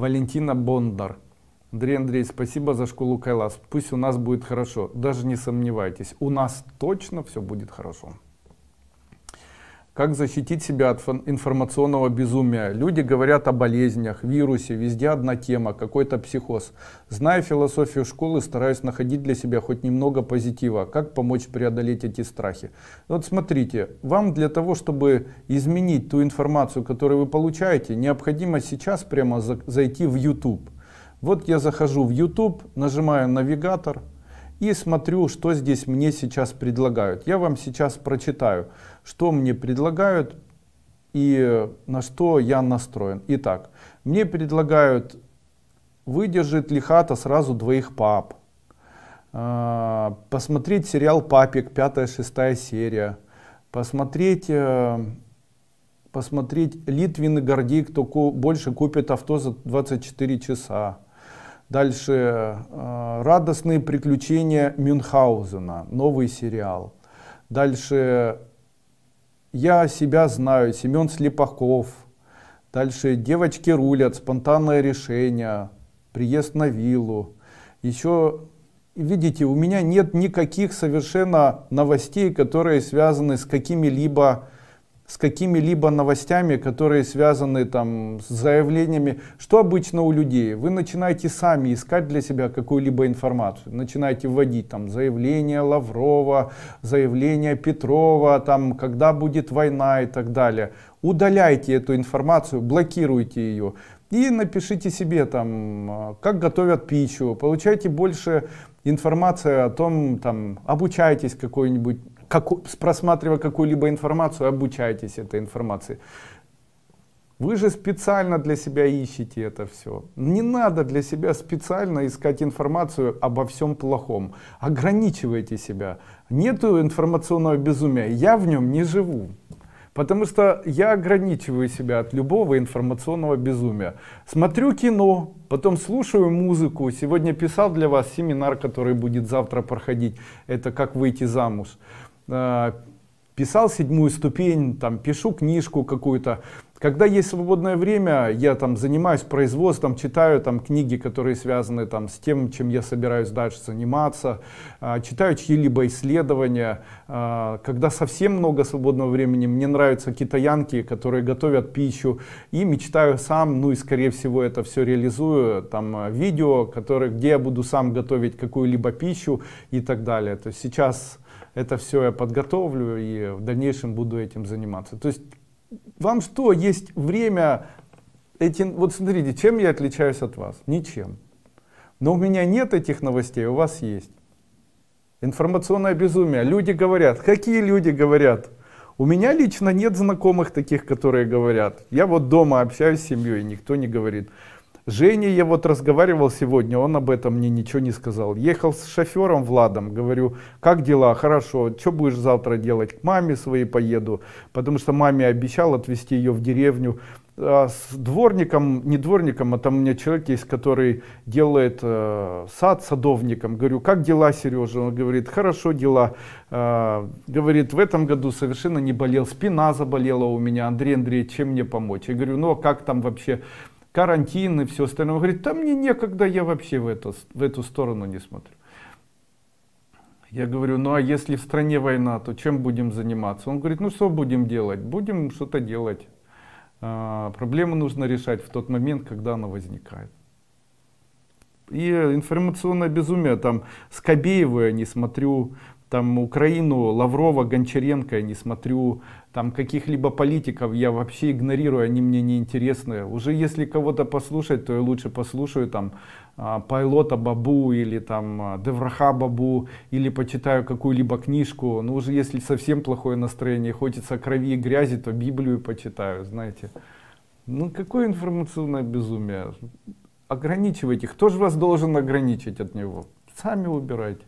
Валентина Бондар. Андрей Андрей, спасибо за школу Кайлас. Пусть у нас будет хорошо. Даже не сомневайтесь, у нас точно все будет хорошо как защитить себя от информационного безумия. Люди говорят о болезнях, вирусе, везде одна тема, какой-то психоз. Зная философию школы, стараюсь находить для себя хоть немного позитива, как помочь преодолеть эти страхи. Вот смотрите, вам для того, чтобы изменить ту информацию, которую вы получаете, необходимо сейчас прямо зайти в YouTube. Вот я захожу в YouTube, нажимаю навигатор, и смотрю, что здесь мне сейчас предлагают. Я вам сейчас прочитаю, что мне предлагают и на что я настроен. Итак, мне предлагают, выдержит ли хата сразу двоих пап, а, посмотреть сериал «Папик», 5-6 серия, посмотреть э, посмотреть Литвин и Гордей, кто больше купит авто за 24 часа, Дальше э, «Радостные приключения Мюнхгаузена», новый сериал. Дальше «Я себя знаю», Семен Слепаков. Дальше «Девочки рулят», «Спонтанное решение», «Приезд на виллу». Еще, видите, у меня нет никаких совершенно новостей, которые связаны с какими-либо с какими-либо новостями, которые связаны там с заявлениями. Что обычно у людей? Вы начинаете сами искать для себя какую-либо информацию. Начинаете вводить там заявление Лаврова, заявление Петрова, там когда будет война и так далее. Удаляйте эту информацию, блокируйте ее. И напишите себе там, а, как готовят пищу, получайте больше информации о том, там, обучайтесь какой-нибудь как, просматривая какую-либо информацию, обучайтесь этой информации. Вы же специально для себя ищете это все. Не надо для себя специально искать информацию обо всем плохом. Ограничивайте себя. Нету информационного безумия. Я в нем не живу. Потому что я ограничиваю себя от любого информационного безумия. Смотрю кино, потом слушаю музыку. Сегодня писал для вас семинар, который будет завтра проходить. Это как выйти замуж. А, писал седьмую ступень, там, пишу книжку какую-то. Когда есть свободное время, я там занимаюсь производством, читаю там книги, которые связаны там с тем, чем я собираюсь дальше заниматься, а, читаю чьи-либо исследования. А, когда совсем много свободного времени, мне нравятся китаянки, которые готовят пищу и мечтаю сам, ну и скорее всего это все реализую, там видео, которые, где я буду сам готовить какую-либо пищу и так далее. То есть сейчас это все я подготовлю и в дальнейшем буду этим заниматься. То есть вам что, есть время, этим. вот смотрите, чем я отличаюсь от вас? Ничем. Но у меня нет этих новостей, у вас есть. Информационное безумие. Люди говорят. Какие люди говорят? У меня лично нет знакомых таких, которые говорят. Я вот дома общаюсь с семьей, никто не говорит. Женя, я вот разговаривал сегодня, он об этом мне ничего не сказал. Ехал с шофером Владом, говорю, как дела, хорошо, что будешь завтра делать? К маме своей поеду, потому что маме обещал отвезти ее в деревню. А с дворником, не дворником, а там у меня человек есть, который делает э, сад садовником. Говорю, как дела, Сережа? Он говорит, хорошо дела. Э, говорит, в этом году совершенно не болел, спина заболела у меня. Андрей Андреевич, чем мне помочь? Я говорю, ну а как там вообще карантин и все остальное. Он говорит, там мне некогда, я вообще в, это, в эту сторону не смотрю. Я говорю, ну а если в стране война, то чем будем заниматься? Он говорит, ну что будем делать? Будем что-то делать. А, проблему нужно решать в тот момент, когда она возникает. И информационное безумие, там Скобеева я не смотрю, там Украину, Лаврова, Гончаренко я не смотрю, там каких-либо политиков я вообще игнорирую, они мне не интересны. Уже если кого-то послушать, то я лучше послушаю там а, Пайлота Бабу или там а, Девраха Бабу, или почитаю какую-либо книжку. Ну уже если совсем плохое настроение, хочется крови и грязи, то Библию почитаю, знаете. Ну какое информационное безумие. Ограничивайте. Кто же вас должен ограничить от него? Сами убирайте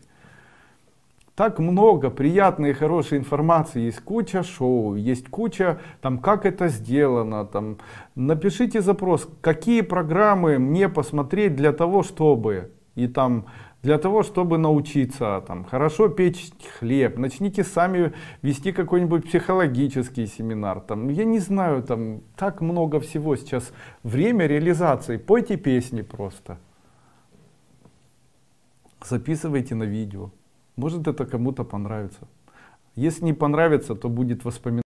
так много приятной и хорошей информации, есть куча шоу, есть куча там, как это сделано, там, напишите запрос, какие программы мне посмотреть для того, чтобы, и там, для того, чтобы научиться там, хорошо печь хлеб, начните сами вести какой-нибудь психологический семинар. Там, я не знаю, там так много всего сейчас. Время реализации. Пойте песни просто. Записывайте на видео. Может это кому-то понравится. Если не понравится, то будет воспоминание.